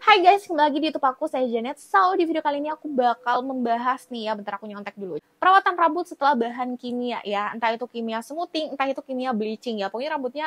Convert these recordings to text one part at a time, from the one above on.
Hai guys, kembali lagi di YouTube aku, saya Janet. So, di video kali ini aku bakal membahas nih ya, bentar aku nyontek dulu. Perawatan rambut setelah bahan kimia ya, entah itu kimia smoothing, entah itu kimia bleaching ya. Pokoknya rambutnya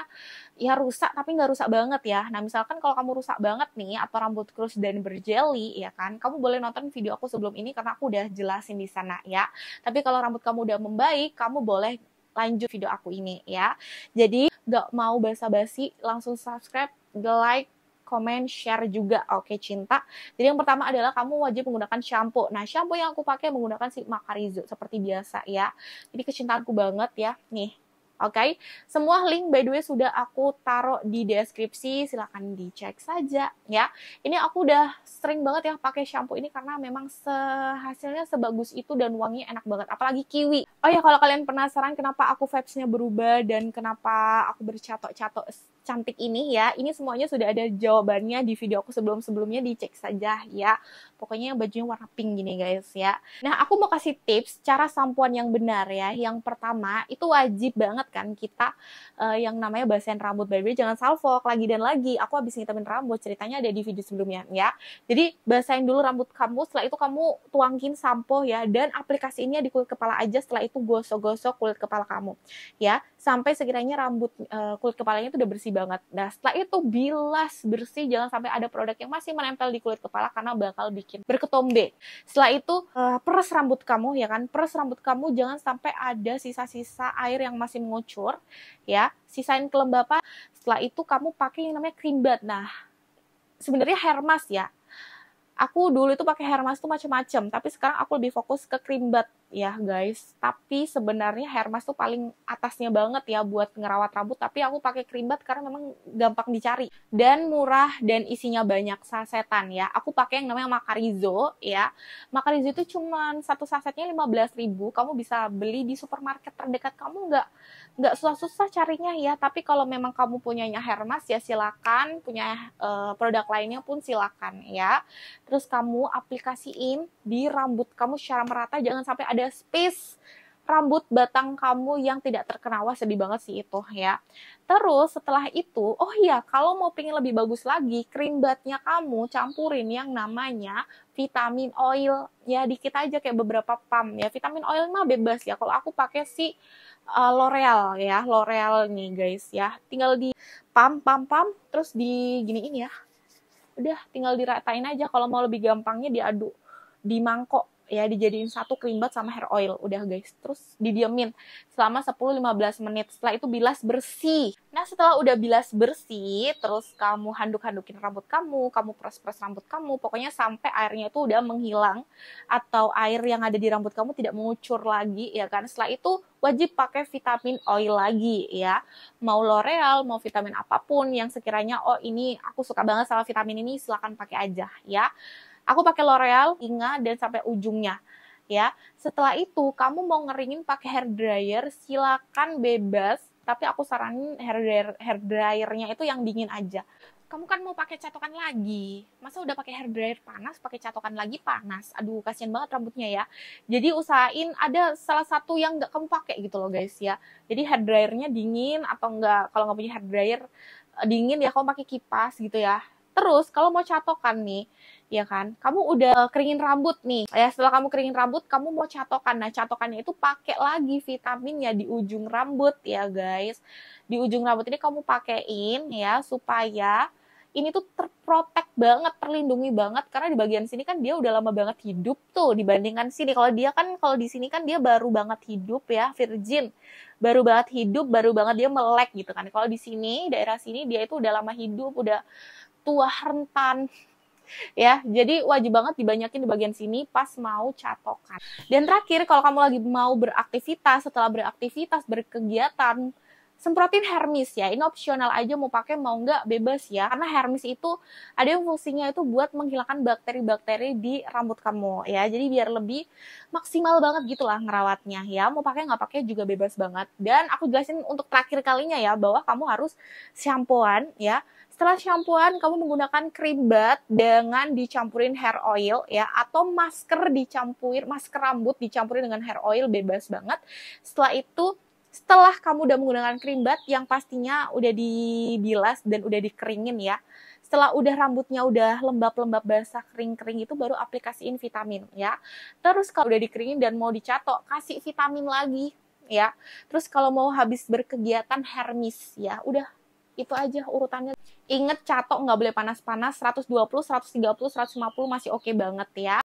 ya rusak, tapi nggak rusak banget ya. Nah, misalkan kalau kamu rusak banget nih, atau rambut kerus dan berjeli ya kan, kamu boleh nonton video aku sebelum ini karena aku udah jelasin di sana ya. Tapi kalau rambut kamu udah membaik, kamu boleh lanjut video aku ini ya. Jadi, nggak mau basa-basi, langsung subscribe, like, komen, share juga. Oke, cinta. Jadi yang pertama adalah kamu wajib menggunakan shampoo. Nah, shampoo yang aku pakai menggunakan si Makarizu seperti biasa ya. Jadi kecintaanku banget ya. Nih, Oke, okay? semua link by the way sudah aku taruh di deskripsi, silahkan dicek saja ya. Ini aku udah sering banget ya pakai shampoo ini karena memang hasilnya sebagus itu dan wanginya enak banget, apalagi kiwi. Oh ya kalau kalian penasaran kenapa aku vibes-nya berubah dan kenapa aku bercatok-catok cantik ini ya, ini semuanya sudah ada jawabannya di video aku sebelum-sebelumnya dicek saja ya. Pokoknya bajunya warna pink gini guys ya. Nah aku mau kasih tips cara sampoan yang benar ya. Yang pertama itu wajib banget kan kita uh, yang namanya basahin rambut baby jangan salfok lagi dan lagi. Aku habis ngitamin rambut ceritanya ada di video sebelumnya ya. Jadi basahin dulu rambut kamu setelah itu kamu tuangkin sampo ya dan aplikasi ini di kulit kepala aja setelah itu itu gosok-gosok kulit kepala kamu ya sampai sekiranya rambut e, kulit kepalanya itu udah bersih banget. Nah setelah itu bilas bersih jangan sampai ada produk yang masih menempel di kulit kepala karena bakal bikin berketombe. Setelah itu e, peres rambut kamu ya kan peres rambut kamu jangan sampai ada sisa-sisa air yang masih mengucur ya sisain kelembapan. Setelah itu kamu pakai yang namanya krim bed, Nah sebenarnya hair ya aku dulu itu pakai Hermes tuh macem-macem, tapi sekarang aku lebih fokus ke krimbat ya guys. Tapi sebenarnya Hermes tuh paling atasnya banget ya buat ngerawat rambut, tapi aku pakai krimbat karena memang gampang dicari dan murah dan isinya banyak sasetan ya. Aku pakai yang namanya Makarizo ya. Makarizo itu cuman satu sasetnya 15.000, kamu bisa beli di supermarket terdekat kamu nggak nggak susah-susah carinya ya tapi kalau memang kamu punyanya Hermes ya silakan punya uh, produk lainnya pun silakan ya terus kamu aplikasiin di rambut kamu secara merata jangan sampai ada space rambut batang kamu yang tidak terkena wah sedih banget sih itu ya terus setelah itu oh iya kalau mau pingin lebih bagus lagi krim batnya kamu campurin yang namanya vitamin oil ya dikit aja kayak beberapa pump ya vitamin oil mah bebas ya kalau aku pakai si uh, L'Oreal ya, L'Oreal nih guys ya. Tinggal di pam pam pam terus di gini ini ya. Udah tinggal diratain aja kalau mau lebih gampangnya diaduk di mangkok ya dijadiin satu kerimbat sama hair oil udah guys terus didiamin selama 10-15 menit setelah itu bilas bersih nah setelah udah bilas bersih terus kamu handuk-handukin rambut kamu kamu pres-pres rambut kamu pokoknya sampai airnya itu udah menghilang atau air yang ada di rambut kamu tidak mengucur lagi ya kan setelah itu wajib pakai vitamin oil lagi ya mau L'Oreal mau vitamin apapun yang sekiranya oh ini aku suka banget sama vitamin ini silahkan pakai aja ya Aku pakai L'Oreal Inga dan sampai ujungnya ya. Setelah itu kamu mau ngeringin pakai hair dryer silakan bebas, tapi aku saranin hair dryer hair dryernya itu yang dingin aja. Kamu kan mau pakai catokan lagi. Masa udah pakai hair dryer panas, pakai catokan lagi panas. Aduh, kasihan banget rambutnya ya. Jadi usahain ada salah satu yang nggak kamu pakai gitu loh guys ya. Jadi hair dryernya dingin atau nggak kalau nggak punya hair dryer eh, dingin ya kamu pakai kipas gitu ya. Terus kalau mau catokan nih, ya kan? Kamu udah keringin rambut nih. Ya, setelah kamu keringin rambut, kamu mau catokan. Nah, catokannya itu pakai lagi vitaminnya di ujung rambut ya, guys. Di ujung rambut ini kamu pakein ya supaya ini tuh terprotek banget, terlindungi banget karena di bagian sini kan dia udah lama banget hidup tuh dibandingkan sini. Kalau dia kan kalau di sini kan dia baru banget hidup ya, virgin. Baru banget hidup, baru banget dia melek gitu kan. Kalau di sini, daerah sini dia itu udah lama hidup, udah tua rentan ya. Jadi wajib banget dibanyakin di bagian sini pas mau catokan. Dan terakhir kalau kamu lagi mau beraktivitas, setelah beraktivitas berkegiatan semprotin Hermes ya. Ini opsional aja mau pakai mau nggak bebas ya. Karena Hermes itu ada yang fungsinya itu buat menghilangkan bakteri-bakteri di rambut kamu ya. Jadi biar lebih maksimal banget gitulah ngerawatnya ya. Mau pakai nggak pakai juga bebas banget. Dan aku jelasin untuk terakhir kalinya ya bahwa kamu harus shampooan ya setelah campuran kamu menggunakan krim bat dengan dicampurin hair oil ya atau masker dicampurin masker rambut dicampurin dengan hair oil bebas banget. Setelah itu setelah kamu udah menggunakan krim bat yang pastinya udah dibilas dan udah dikeringin ya. Setelah udah rambutnya udah lembab-lembab basah kering-kering itu baru aplikasiin vitamin ya. Terus kalau udah dikeringin dan mau dicatok kasih vitamin lagi ya. Terus kalau mau habis berkegiatan hermis ya, udah itu aja urutannya. Ingat catok nggak boleh panas-panas, 120, 130, 150 masih oke okay banget ya.